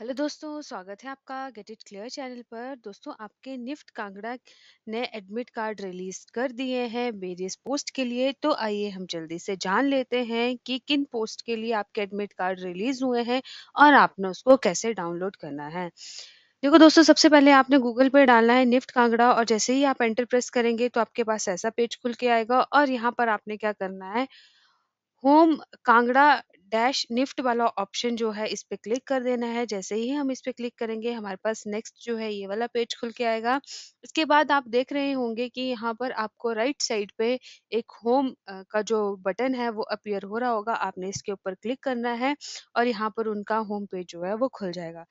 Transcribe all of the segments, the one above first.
hello दोस्तों स्वागत है आपका गेट इट क्लियर चैनल पर दोस्तों आपके निफ्ट कांगड़ा ने एडमिट कार्ड रिलीज कर दिए हैं वेरियस पोस्ट के लिए तो आइए हम जल्दी से जान लेते हैं कि किन पोस्ट के लिए आपके एडमिट कार्ड रिलीज हुए हैं और आपने उसको कैसे डाउनलोड करना है देखो दोस्तों सबसे पहले आपने गूगल पे डालना है निफ्ट कांगड़ा और जैसे ही आप एंटर प्रेस करेंगे तो आपके पास ऐसा पेज खुल के आएगा और यहाँ पर आपने क्या करना है होम कांगड़ा डैश निफ्ट वाला ऑप्शन जो है इस पे क्लिक कर देना है जैसे ही हम इस पर क्लिक करेंगे हमारे पास नेक्स्ट जो है ये वाला पेज खुल के आएगा इसके बाद आप देख रहे होंगे कि यहाँ पर आपको राइट साइड पे एक होम का जो बटन है वो अपियर हो रहा होगा आपने इसके ऊपर क्लिक करना है और यहाँ पर उनका होम पेज जो है वो खुल जाएगा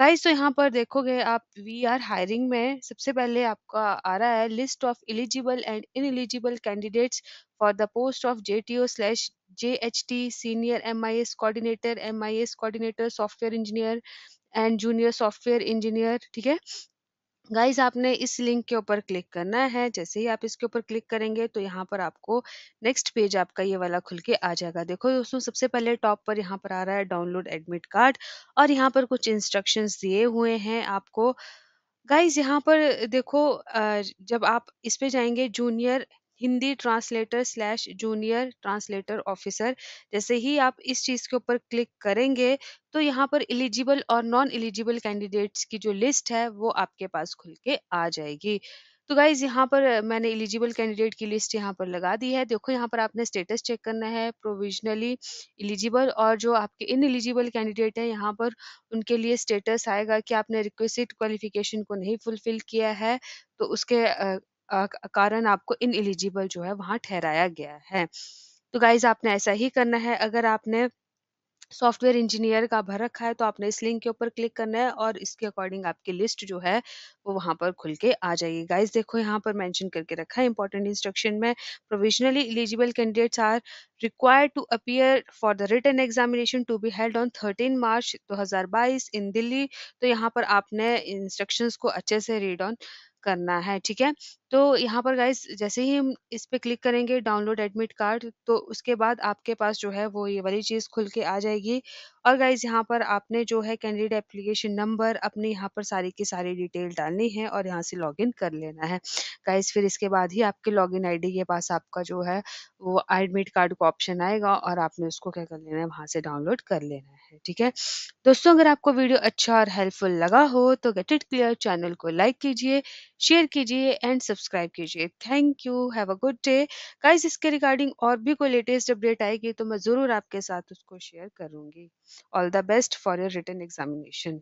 गाइस तो यहाँ पर देखोगे आप वी आर हायरिंग में सबसे पहले आपका आ रहा है list of eligible and in eligible candidates for the post of J T O slash JHT, Senior MIS Coordinator, MIS Coordinator, Software Engineer and junior software engineer ठीक है गाइज आपने इस लिंक के ऊपर क्लिक करना है जैसे ही आप इसके ऊपर क्लिक करेंगे तो यहाँ पर आपको नेक्स्ट पेज आपका ये वाला खुल के आ जाएगा देखो दोस्तों सबसे पहले टॉप पर यहाँ पर आ रहा है डाउनलोड एडमिट कार्ड और यहाँ पर कुछ इंस्ट्रक्शंस दिए हुए हैं आपको गाइज यहाँ पर देखो जब आप इस पे जाएंगे junior Hindi translator slash junior translator officer जैसे ही आप इस चीज़ के ऊपर क्लिक करेंगे तो यहाँ पर एलिजिबल और नॉन एलिजिबल कैंडिडेट्स की जो लिस्ट है वो आपके पास खुल के आ जाएगी तो गाइज यहाँ पर मैंने एलिजिबल कैंडिडेट की लिस्ट यहाँ पर लगा दी है देखो यहाँ पर आपने स्टेटस चेक करना है प्रोविजनली एलिजिबल और जो आपके इन एलिजिबल कैंडिडेट हैं यहाँ पर उनके लिए स्टेटस आएगा कि आपने रिक्वेस्ट क्वालिफिकेशन को नहीं फुलफिल किया है तो उसके कारण आपको इन एलिजिबल जो है वहां ठहराया गया है तो गाइज आपने ऐसा ही करना है अगर आपने सॉफ्टवेयर इंजीनियर का भर रखा है तो आपने इस लिंक के ऊपर क्लिक करना है और इसके अकॉर्डिंग आपकी लिस्ट जो है वो वहां पर खुल के आ जाएगी गाइज देखो यहाँ पर मेंशन करके रखा है इंपॉर्टेंट इंस्ट्रक्शन में provisionally eligible candidates are required to appear for the written examination to be held on thirteen March दो इन दिल्ली तो यहाँ पर आपने इंस्ट्रक्शन को अच्छे से रीड ऑन करना है ठीक है तो यहाँ पर गाइस जैसे ही हम इस पे क्लिक करेंगे डाउनलोड एडमिट कार्ड तो उसके बाद आपके पास जो है वो ये वाली चीज़ खुल के आ जाएगी और गाइस यहाँ पर आपने जो है कैंडिडेट एप्लीकेशन नंबर अपने यहाँ पर सारी की सारी डिटेल डालनी है और यहाँ से लॉगिन कर लेना है गाइस फिर इसके बाद ही आपके लॉग इन के पास आपका जो है वो एडमिट कार्ड का ऑप्शन आएगा और आपने उसको क्या कर लेना है वहाँ से डाउनलोड कर लेना है ठीक है दोस्तों अगर आपको वीडियो अच्छा और हेल्पफुल लगा हो तो गेट इट क्लियर चैनल को लाइक कीजिए शेयर कीजिए एंड सब्सक्राइब सब्सक्राइब कीजिए thank you have a good day guys इसके रिगार्डिंग और भी कोई लेटेस्ट अपडेट आएगी तो मैं ज़रूर आपके साथ उसको शेयर करूँगी all the best for your written examination